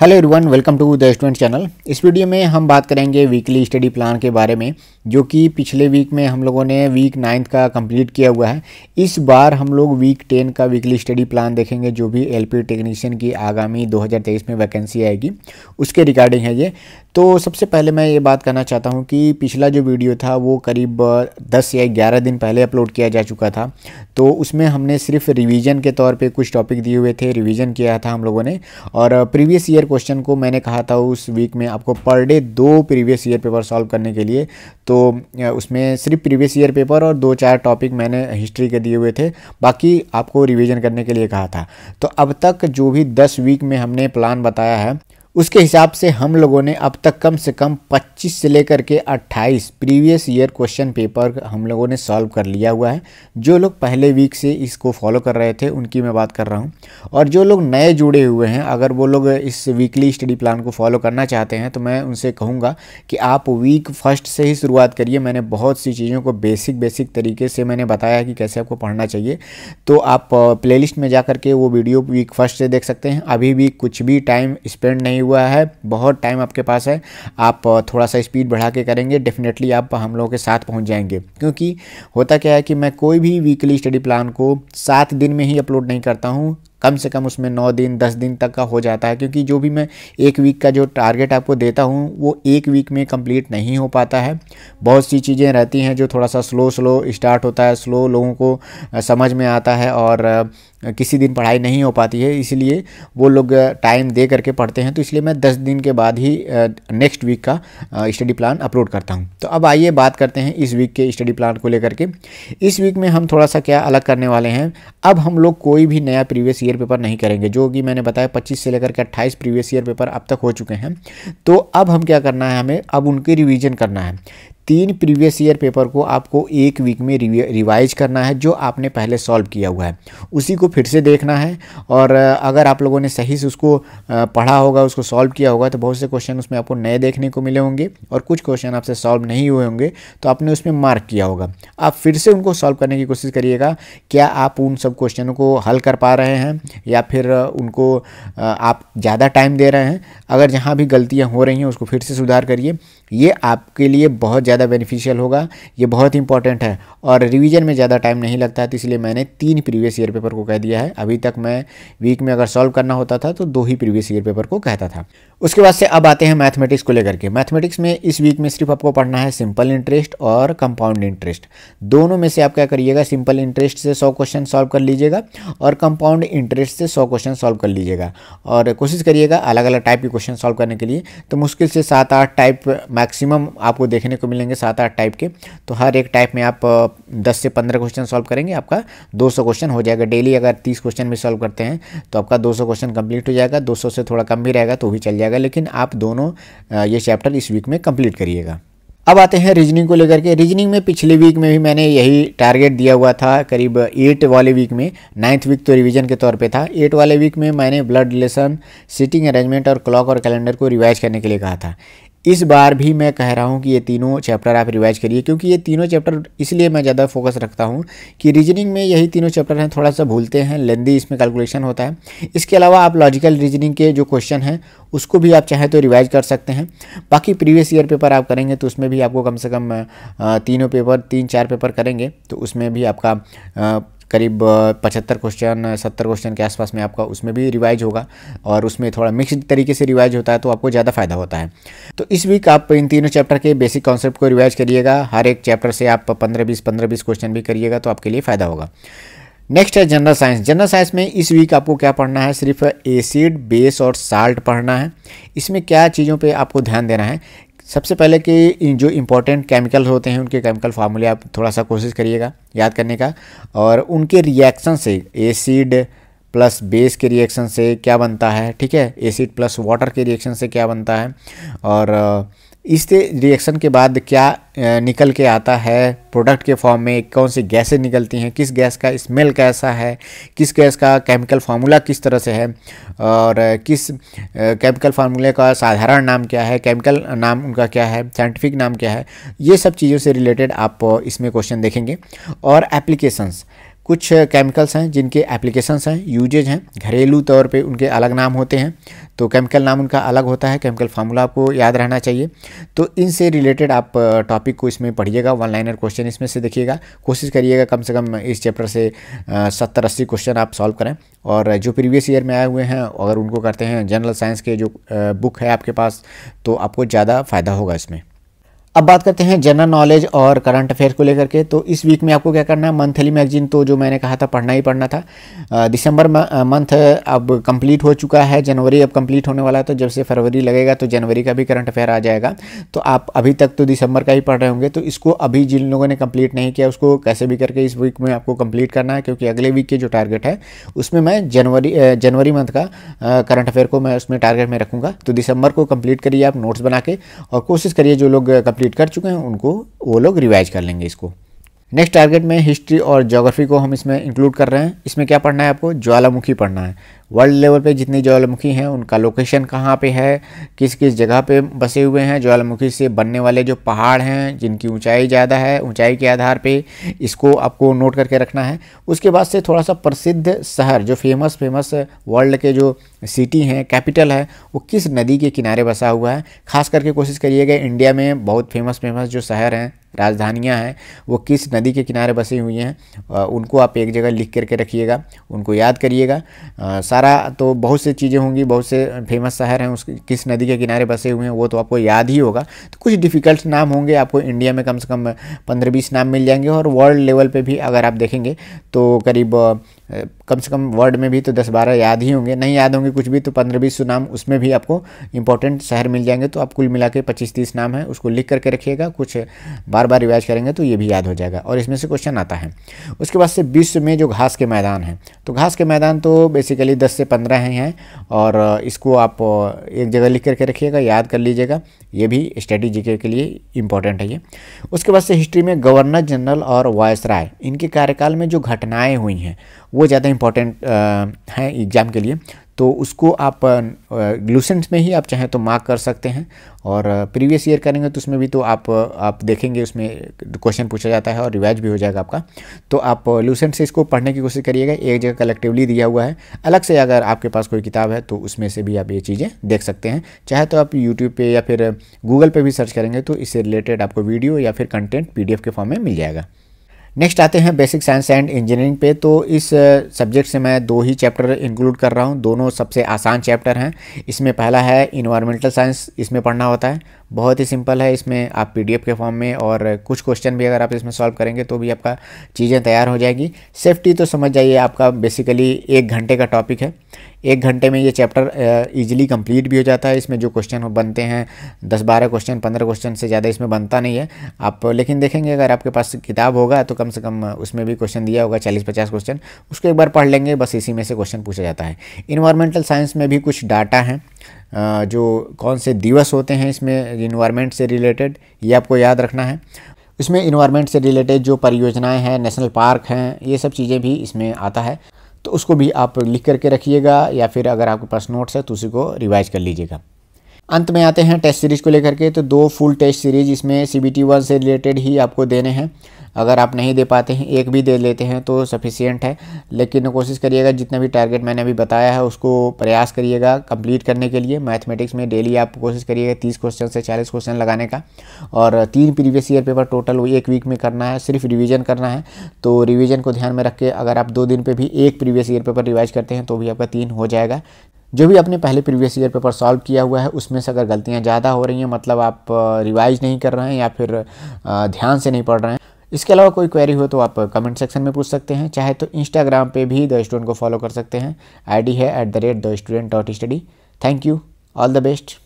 hello everyone welcome to the student channel इस video में हम बात करेंगे वीकली स्टडी प्लान के बारे में जो कि पिछले वीक में हम लोगों ने वीक नाइन्थ का कंप्लीट किया हुआ है इस बार हम लोग वीक टेन का वीकली स्टडी प्लान देखेंगे जो भी एलपी टेक्नीशियन की आगामी 2023 में वैकेंसी आएगी उसके रिगार्डिंग है ये तो सबसे पहले मैं ये बात करना चाहता हूँ कि पिछला जो वीडियो था वो करीब 10 या 11 दिन पहले अपलोड किया जा चुका था तो उसमें हमने सिर्फ रिवीजन के तौर पे कुछ टॉपिक दिए हुए थे रिवीजन किया था हम लोगों ने और प्रीवियस ईयर क्वेश्चन को मैंने कहा था उस वीक में आपको पर डे दो प्रीवियस ईयर पेपर सॉल्व करने के लिए तो उसमें सिर्फ प्रीवियस ईयर पेपर और दो चार टॉपिक मैंने हिस्ट्री के दिए हुए थे बाकी आपको रिविज़न करने के लिए कहा था तो अब तक जो भी दस वीक में हमने प्लान बताया है उसके हिसाब से हम लोगों ने अब तक कम से कम 25 से लेकर के 28 प्रीवियस ईयर क्वेश्चन पेपर हम लोगों ने सॉल्व कर लिया हुआ है जो लोग पहले वीक से इसको फॉलो कर रहे थे उनकी मैं बात कर रहा हूँ और जो लोग नए जुड़े हुए हैं अगर वो लोग इस वीकली स्टडी प्लान को फॉलो करना चाहते हैं तो मैं उनसे कहूँगा कि आप वीक फर्स्ट से ही शुरुआत करिए मैंने बहुत सी चीज़ों को बेसिक बेसिक तरीके से मैंने बताया कि कैसे आपको पढ़ना चाहिए तो आप प्ले में जा करके वो वीडियो वीक फर्स्ट से देख सकते हैं अभी भी कुछ भी टाइम स्पेंड नहीं हुआ है बहुत टाइम आपके पास है आप थोड़ा सा स्पीड बढ़ा के करेंगे डेफिनेटली आप हम लोगों के साथ पहुंच जाएंगे क्योंकि होता क्या है कि मैं कोई भी वीकली स्टडी प्लान को सात दिन में ही अपलोड नहीं करता हूँ कम से कम उसमें नौ दिन दस दिन तक का हो जाता है क्योंकि जो भी मैं एक वीक का जो टारगेट आपको देता हूँ वो एक वीक में कंप्लीट नहीं हो पाता है बहुत सी चीज़ें रहती हैं जो थोड़ा सा स्लो स्लो स्टार्ट होता है स्लो लोगों को समझ में आता है और किसी दिन पढ़ाई नहीं हो पाती है इसलिए वो लोग टाइम दे करके पढ़ते हैं तो इसलिए मैं दस दिन के बाद ही नेक्स्ट वीक का स्टडी प्लान अपलोड करता हूँ तो अब आइए बात करते हैं इस वीक के स्टडी प्लान को लेकर के इस वीक में हम थोड़ा सा क्या अलग करने वाले हैं अब हम लोग कोई भी नया प्रीवियस ईयर ईयर पेपर नहीं करेंगे जो कि मैंने बताया पच्चीस से लेकर के अट्ठाईस प्रीवियस ईयर पेपर अब तक हो चुके हैं तो अब हम क्या करना है हमें अब उनकी रिविज़न करना है तीन प्रीवियस ईयर पेपर को आपको एक वीक में रिवाइज करना है जो आपने पहले सॉल्व किया हुआ है उसी को फिर से देखना है और अगर आप लोगों ने सही से उसको पढ़ा होगा उसको सॉल्व किया होगा तो बहुत से क्वेश्चन उसमें आपको नए देखने को मिले होंगे और कुछ क्वेश्चन आपसे सॉल्व नहीं हुए होंगे तो आपने उसमें मार्क किया होगा आप फिर से उनको सॉल्व करने की कोशिश करिएगा क्या आप उन सब क्वेश्चनों को हल कर पा रहे हैं या फिर उनको आप ज़्यादा टाइम दे रहे हैं अगर जहाँ भी गलतियाँ हो रही हैं उसको फिर से सुधार करिए ये आपके लिए बहुत ज़्यादा बेनिफिशियल होगा ये बहुत इंपॉर्टेंट है और रिवीजन में ज़्यादा टाइम नहीं लगता है तो इसलिए मैंने तीन प्रीवियस ईयर पेपर को कह दिया है अभी तक मैं वीक में अगर सॉल्व करना होता था तो दो ही प्रीवियस ईयर पेपर को कहता था उसके बाद से अब आते हैं मैथमेटिक्स को लेकर के मैथमेटिक्स में इस वीक में सिर्फ आपको पढ़ना है सिंपल इंटरेस्ट और कंपाउंड इंटरेस्ट दोनों में से आप क्या करिएगा सिंपल इंटरेस्ट से सौ क्वेश्चन सॉल्व कर लीजिएगा और कंपाउंड इंटरेस्ट से सौ क्वेश्चन सॉल्व कर लीजिएगा और कोशिश करिएगा अलग अलग टाइप के क्वेश्चन सॉल्व करने के लिए तो मुश्किल से सात आठ टाइप मैक्सिमम आपको देखने को मिलेंगे सात आठ टाइप के तो हर एक टाइप में आप दस से पंद्रह क्वेश्चन सॉल्व करेंगे आपका दो सौ क्वेश्चन हो जाएगा डेली अगर तीस क्वेश्चन भी सॉल्व करते हैं तो आपका दो सौ क्वेश्चन कंप्लीट हो जाएगा दो सौ से थोड़ा कम भी रहेगा तो भी चल जाएगा लेकिन आप दोनों ये चैप्टर इस वीक में कंप्लीट करिएगा अब आते हैं रीजनिंग को लेकर के रीजनिंग में पिछले वीक में भी मैंने यही टारगेट दिया हुआ था करीब एट वाले वीक में नाइन्थ वीक तो रिवीजन के तौर पे था एट वाले वीक में मैंने ब्लड रिलेशन सीटिंग अरेंजमेंट और क्लॉक और कैलेंडर को रिवाइज करने के लिए कहा था इस बार भी मैं कह रहा हूँ कि ये तीनों चैप्टर आप रिवाइज करिए क्योंकि ये तीनों चैप्टर इसलिए मैं ज़्यादा फोकस रखता हूँ कि रीजनिंग में यही तीनों चैप्टर हैं थोड़ा सा भूलते हैं लेंदी इसमें कैलकुलेशन होता है इसके अलावा आप लॉजिकल रीजनिंग के जो क्वेश्चन हैं उसको भी आप चाहें तो रिवाइज कर सकते हैं बाकी प्रीवियस ईयर पेपर आप करेंगे तो उसमें भी आपको कम से कम तीनों पेपर तीन चार पेपर करेंगे तो उसमें भी आपका करीब पचहत्तर क्वेश्चन सत्तर क्वेश्चन के आसपास में आपका उसमें भी रिवाइज होगा और उसमें थोड़ा मिक्स तरीके से रिवाइज होता है तो आपको ज़्यादा फायदा होता है तो इस वीक आप इन तीनों चैप्टर के बेसिक कॉन्सेप्ट को रिवाइज करिएगा हर एक चैप्टर से आप पंद्रह बीस पंद्रह बीस क्वेश्चन भी करिएगा तो आपके लिए फ़ायदा होगा नेक्स्ट है जनरल साइंस जनरल साइंस में इस वीक आपको क्या पढ़ना है सिर्फ एसिड बेस और साल्ट पढ़ना है इसमें क्या चीज़ों पे आपको ध्यान देना है सबसे पहले कि जो इम्पोर्टेंट केमिकल होते हैं उनके केमिकल फार्मूले आप थोड़ा सा कोशिश करिएगा याद करने का और उनके रिएक्शन से एसिड प्लस बेस के रिएक्शन से क्या बनता है ठीक है एसिड प्लस वाटर के रिएक्शन से क्या बनता है और इस रिएक्शन के बाद क्या निकल के आता है प्रोडक्ट के फॉर्म में कौन सी गैसें निकलती हैं किस गैस का स्मेल कैसा है किस गैस का केमिकल फार्मूला किस तरह से है और किस केमिकल फार्मूले का साधारण नाम क्या है केमिकल नाम उनका क्या है साइंटिफिक नाम क्या है ये सब चीज़ों से रिलेटेड आप इसमें क्वेश्चन देखेंगे और एप्लीकेशंस कुछ केमिकल्स हैं जिनके एप्लीकेशंस हैं यूजेज हैं घरेलू तौर पे उनके अलग नाम होते हैं तो केमिकल नाम उनका अलग होता है केमिकल फार्मूला आपको याद रहना चाहिए तो इनसे रिलेटेड आप टॉपिक को इसमें पढ़िएगा वन लाइनर क्वेश्चन इसमें से देखिएगा कोशिश करिएगा कम से कम इस चैप्टर से सत्तर अस्सी क्वेश्चन आप सॉल्व करें और जो प्रीवियस ईयर में आए हुए हैं अगर उनको करते हैं जनरल साइंस के जो बुक है आपके पास तो आपको ज़्यादा फ़ायदा होगा इसमें अब बात करते हैं जनरल नॉलेज और करंट अफेयर्स को लेकर के तो इस वीक में आपको क्या करना है मंथली मैगजीन तो जो मैंने कहा था पढ़ना ही पढ़ना था दिसंबर मंथ अब कंप्लीट हो चुका है जनवरी अब कंप्लीट होने वाला है तो जब से फरवरी लगेगा तो जनवरी का भी करंट अफेयर आ जाएगा तो आप अभी तक तो दिसंबर का ही पढ़ रहे होंगे तो इसको अभी जिन लोगों ने कंप्लीट नहीं किया उसको कैसे भी करके इस वीक में आपको कंप्लीट करना है क्योंकि अगले वीक के जो टारगेट है उसमें मैं जनवरी जनवरी मंथ का करंट अफेयर को मैं उसमें टारगेट में रखूँगा तो दिसंबर को कंप्लीट करिए आप नोट्स बना के और कोशिश करिए जो लोग कम्प्लीट कंप्लीट कर चुके हैं उनको वो लोग रिवाइज कर लेंगे इसको नेक्स्ट टारगेट में हिस्ट्री और जोग्राफी को हम इसमें इंक्लूड कर रहे हैं इसमें क्या पढ़ना है आपको ज्वालामुखी पढ़ना है वर्ल्ड लेवल पे जितनी ज्वालामुखी हैं उनका लोकेशन कहाँ पे है किस किस जगह पे बसे हुए हैं ज्वालामुखी से बनने वाले जो पहाड़ हैं जिनकी ऊंचाई ज़्यादा है ऊंचाई के आधार पे इसको आपको नोट करके रखना है उसके बाद से थोड़ा सा प्रसिद्ध शहर जो फेमस फेमस वर्ल्ड के जो सिटी हैं कैपिटल है वो किस नदी के किनारे बसा हुआ है खास करके कोशिश करिएगा इंडिया में बहुत फेमस फेमस जो शहर हैं राजधानियाँ हैं वो किस नदी के किनारे बसी हुई हैं उनको आप एक जगह लिख करके रखिएगा उनको याद करिएगा सारा तो बहुत से चीज़ें होंगी बहुत से फेमस शहर हैं उस किस नदी के किनारे बसे हुए हैं वो तो आपको याद ही होगा तो कुछ डिफ़िकल्ट नाम होंगे आपको इंडिया में कम से कम पंद्रह बीस नाम मिल जाएंगे और वर्ल्ड लेवल पर भी अगर आप देखेंगे तो करीब कम से कम वर्ड में भी तो दस बारह याद ही होंगे नहीं याद होंगे कुछ भी तो पंद्रह बीस नाम उसमें भी आपको इंपॉर्टेंट शहर मिल जाएंगे तो आप कुल मिला के पच्चीस तीस नाम है उसको लिख करके रखिएगा कुछ बार बार रिवाइज करेंगे तो ये भी याद हो जाएगा और इसमें से क्वेश्चन आता है उसके बाद से विश्व में जो घास के मैदान हैं तो घास के मैदान तो बेसिकली दस से पंद्रह ही हैं और इसको आप एक जगह लिख करके रखिएगा याद कर लीजिएगा ये भी स्टडी जी के लिए इंपॉर्टेंट है ये उसके बाद से हिस्ट्री में गवर्नर जनरल और वायसराय इनके कार्यकाल में जो घटनाएँ हुई हैं वो ज़्यादा इम्पॉर्टेंट हैं एग्ज़ाम के लिए तो उसको आप लूसेंट में ही आप चाहें तो मार्क कर सकते हैं और प्रीवियस ईयर करेंगे तो उसमें भी तो आप आप देखेंगे उसमें क्वेश्चन पूछा जाता है और रिवाइज भी हो जाएगा आपका तो आप लूसेंट से इसको पढ़ने की कोशिश करिएगा एक जगह कलेक्टिवली दिया हुआ है अलग से अगर आपके पास कोई किताब है तो उसमें से भी आप ये चीज़ें देख सकते हैं चाहे तो आप यूट्यूब पर या फिर गूगल पर भी सर्च करेंगे तो इससे रिलेटेड आपको वीडियो या फिर कंटेंट पी के फॉर्म में मिल जाएगा नेक्स्ट आते हैं बेसिक साइंस एंड इंजीनियरिंग पे तो इस सब्जेक्ट से मैं दो ही चैप्टर इंक्लूड कर रहा हूँ दोनों सबसे आसान चैप्टर हैं इसमें पहला है इन्वायरमेंटल साइंस इसमें पढ़ना होता है बहुत ही सिंपल है इसमें आप पीडीएफ के फॉर्म में और कुछ क्वेश्चन भी अगर आप इसमें सॉल्व करेंगे तो भी आपका चीज़ें तैयार हो जाएगी सेफ्टी तो समझ जाइए आपका बेसिकली एक घंटे का टॉपिक है एक घंटे में ये चैप्टर ईजिली कंप्लीट भी हो जाता है इसमें जो क्वेश्चन बनते हैं दस बारह क्वेश्चन पंद्रह क्वेश्चन से ज़्यादा इसमें बनता नहीं है आप लेकिन देखेंगे अगर आपके पास किताब होगा तो कम से कम उसमें भी क्वेश्चन दिया होगा चालीस पचास क्वेश्चन उसको एक बार पढ़ लेंगे बस इसी में से क्वेश्चन पूछा जाता है इन्वायरमेंटल साइंस में भी कुछ डाटा हैं जो कौन से दिवस होते हैं इसमें इन्वायरमेंट से रिलेटेड ये आपको याद रखना है इसमें इन्वायरमेंट से रिलेटेड जो परियोजनाएं हैं नेशनल पार्क हैं ये सब चीज़ें भी इसमें आता है तो उसको भी आप लिख करके रखिएगा या फिर अगर आपके पास नोट्स है तो उसी को रिवाइज कर लीजिएगा अंत में आते हैं टेस्ट सीरीज़ को लेकर के तो दो फुल टेस्ट सीरीज़ इसमें सी बी टी वन से रिलेटेड ही आपको देने हैं अगर आप नहीं दे पाते हैं एक भी दे लेते हैं तो सफिशियंट है लेकिन कोशिश करिएगा जितना भी टारगेट मैंने अभी बताया है उसको प्रयास करिएगा कंप्लीट करने के लिए मैथमेटिक्स में डेली आप कोशिश करिएगा तीस क्वेश्चन से चालीस क्वेश्चन लगाने का और तीन प्रीवियस ईयर पेपर टोटल वो एक वीक में करना है सिर्फ रिविज़न करना है तो रिविज़न को ध्यान में रख के अगर आप दो दिन पर भी एक प्रीवियस ईयर पेपर रिवाइज करते हैं तो भी आपका तीन हो जाएगा जो भी आपने पहले प्रीवियस ईयर पेपर सॉल्व किया हुआ है उसमें से अगर गलतियाँ ज़्यादा हो रही हैं मतलब आप रिवाइज नहीं कर रहे हैं या फिर ध्यान से नहीं पढ़ रहे हैं इसके अलावा कोई क्वेरी हो तो आप कमेंट सेक्शन में पूछ सकते हैं चाहे तो इंस्टाग्राम पे भी द स्टूडेंट को फॉलो कर सकते हैं आईडी है at the rate the student dot study thank you all the best